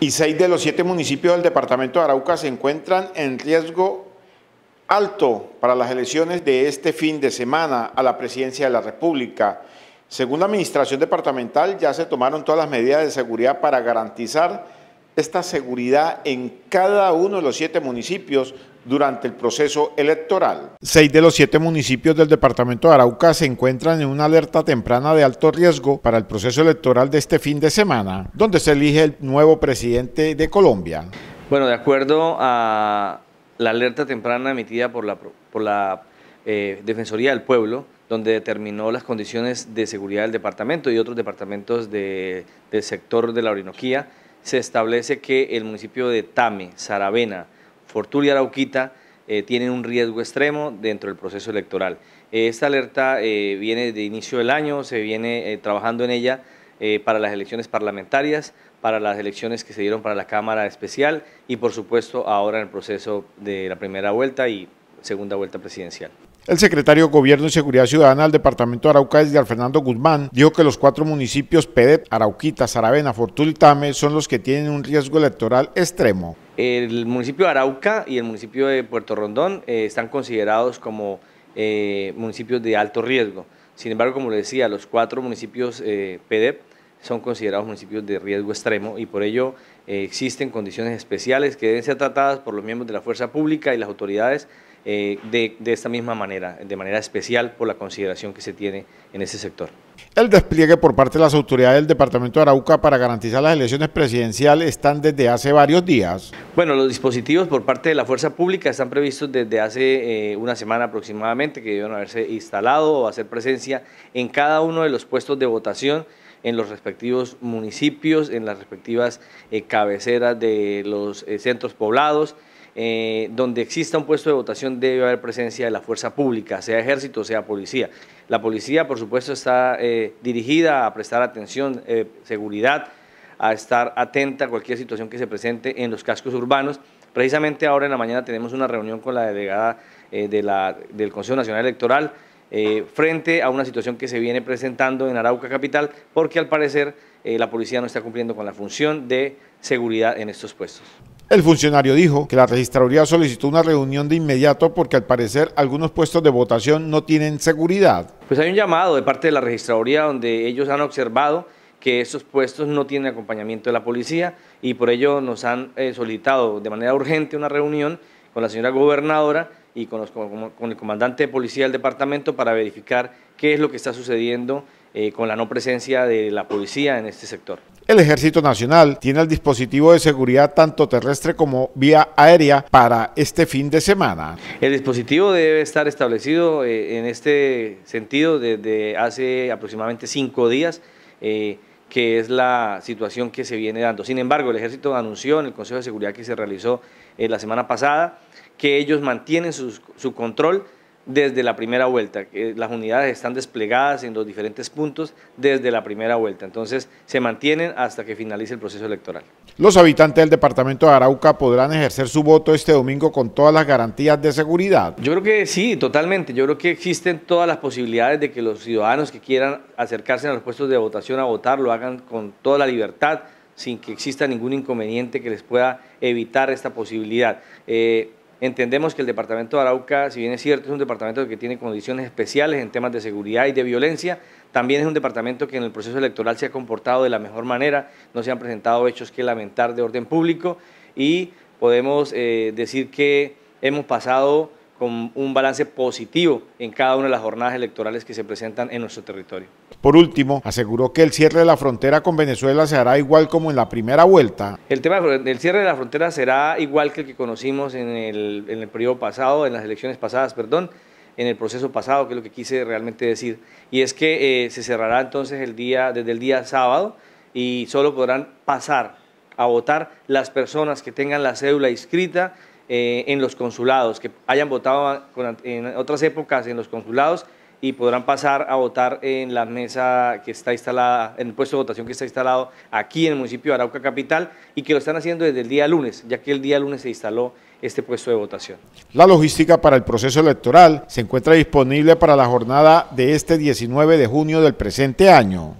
y seis de los siete municipios del departamento de Arauca se encuentran en riesgo alto para las elecciones de este fin de semana a la presidencia de la República. Según la administración departamental, ya se tomaron todas las medidas de seguridad para garantizar esta seguridad en cada uno de los siete municipios durante el proceso electoral. Seis de los siete municipios del departamento de Arauca se encuentran en una alerta temprana de alto riesgo para el proceso electoral de este fin de semana, donde se elige el nuevo presidente de Colombia. Bueno, de acuerdo a la alerta temprana emitida por la, por la eh, Defensoría del Pueblo, donde determinó las condiciones de seguridad del departamento y otros departamentos del sector de la Orinoquía, se establece que el municipio de Tame, Saravena, Fortul y Arauquita eh, tienen un riesgo extremo dentro del proceso electoral. Eh, esta alerta eh, viene de inicio del año, se viene trabajando en ella para las elecciones parlamentarias, para las elecciones que se dieron para la Cámara Especial y por supuesto ahora en el proceso de la primera vuelta y segunda vuelta presidencial. El secretario de Gobierno y Seguridad Ciudadana del Departamento de Arauca, Edgar Fernando Guzmán, dijo que los cuatro municipios PEDEP, Arauquita, Saravena, Fortul y Tame son los que tienen un riesgo electoral extremo. El municipio de Arauca y el municipio de Puerto Rondón eh, están considerados como eh, municipios de alto riesgo. Sin embargo, como le decía, los cuatro municipios eh, PEDEP son considerados municipios de riesgo extremo y por ello existen condiciones especiales que deben ser tratadas por los miembros de la fuerza pública y las autoridades eh, de, esta misma manera, de manera especial por la consideración que se tiene en ese sector. El despliegue por parte de las autoridades del Departamento de Arauca para garantizar las elecciones presidenciales están desde hace varios días. Bueno, los dispositivos por parte de la fuerza pública están previstos desde hace eh, una semana aproximadamente, que deben haberse instalado o hacer presencia en cada uno de los puestos de votación en los respectivos municipios, en las respectivas eh, cabeceras de los centros poblados, eh, donde exista un puesto de votación debe haber presencia de la fuerza pública, sea ejército, sea policía. La policía, por supuesto, está eh, dirigida a prestar atención, eh, seguridad, a estar atenta a cualquier situación que se presente en los cascos urbanos. Precisamente ahora en la mañana tenemos una reunión con la delegada del Consejo Nacional Electoral frente a una situación que se viene presentando en Arauca Capital, porque al parecer la policía no está cumpliendo con la función de seguridad en estos puestos. El funcionario dijo que la registraduría solicitó una reunión de inmediato porque al parecer algunos puestos de votación no tienen seguridad. Pues hay un llamado de parte de la registraduría donde ellos han observado que esos puestos no tienen acompañamiento de la policía y por ello nos han eh, solicitado de manera urgente una reunión con la señora gobernadora y con, el comandante de policía del departamento para verificar qué es lo que está sucediendo eh, con la no presencia de la policía en este sector. El Ejército Nacional tiene el dispositivo de seguridad tanto terrestre como vía aérea para este fin de semana. El dispositivo debe estar establecido eh, en este sentido desde hace aproximadamente cinco días. Eh, que es la situación que se viene dando. Sin embargo, el Ejército anunció en el Consejo de Seguridad que se realizó eh, la semana pasada que ellos mantienen su control desde la primera vuelta. Las unidades están desplegadas en los diferentes puntos desde la primera vuelta. Entonces, se mantienen hasta que finalice el proceso electoral. Los habitantes del departamento de Arauca podrán ejercer su voto este domingo con todas las garantías de seguridad. Yo creo que sí, totalmente. Yo creo que existen todas las posibilidades de que los ciudadanos que quieran acercarse a los puestos de votación a votar lo hagan con toda la libertad sin que exista ningún inconveniente que les pueda evitar esta posibilidad. Eh, Entendemos que el departamento de Arauca, si bien es cierto, es un departamento que tiene condiciones especiales en temas de seguridad y de violencia, también es un departamento que en el proceso electoral se ha comportado de la mejor manera, no se han presentado hechos que lamentar de orden público y podemos eh, decir que hemos pasado con un balance positivo en cada una de las jornadas electorales que se presentan en nuestro territorio. Por último, aseguró que el cierre de la frontera con Venezuela se hará igual como en la primera vuelta. El tema del cierre de la frontera será igual que el que conocimos en el, periodo pasado, en las elecciones pasadas, perdón, en el proceso pasado, que es lo que quise realmente decir. Y es que eh, se cerrará entonces el día, desde el día sábado y solo podrán pasar a votar las personas que tengan la cédula inscrita eh, en los consulados, que hayan votado en otras épocas en los consulados y podrán pasar a votar en la mesa que está instalada, en el puesto de votación que está instalado aquí en el municipio de Arauca Capital y que lo están haciendo desde el día lunes, ya que el día lunes se instaló este puesto de votación. La logística para el proceso electoral se encuentra disponible para la jornada de este 19 de junio del presente año.